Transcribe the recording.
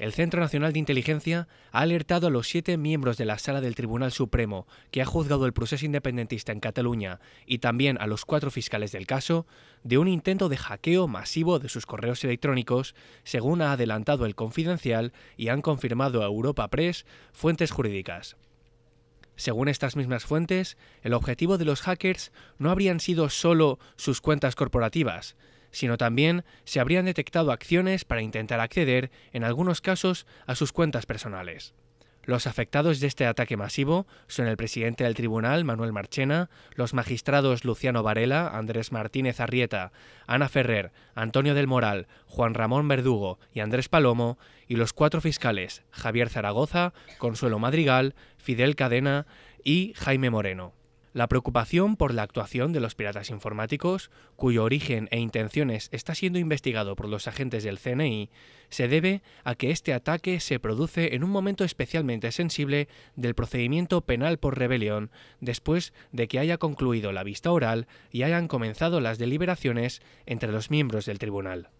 El Centro Nacional de Inteligencia ha alertado a los siete miembros de la sala del Tribunal Supremo que ha juzgado el proceso independentista en Cataluña y también a los cuatro fiscales del caso de un intento de hackeo masivo de sus correos electrónicos, según ha adelantado el Confidencial y han confirmado a Europa Press fuentes jurídicas. Según estas mismas fuentes, el objetivo de los hackers no habrían sido solo sus cuentas corporativas, sino también se habrían detectado acciones para intentar acceder, en algunos casos, a sus cuentas personales. Los afectados de este ataque masivo son el presidente del tribunal, Manuel Marchena, los magistrados Luciano Varela, Andrés Martínez Arrieta, Ana Ferrer, Antonio del Moral, Juan Ramón Verdugo y Andrés Palomo, y los cuatro fiscales, Javier Zaragoza, Consuelo Madrigal, Fidel Cadena y Jaime Moreno. La preocupación por la actuación de los piratas informáticos, cuyo origen e intenciones está siendo investigado por los agentes del CNI, se debe a que este ataque se produce en un momento especialmente sensible del procedimiento penal por rebelión, después de que haya concluido la vista oral y hayan comenzado las deliberaciones entre los miembros del tribunal.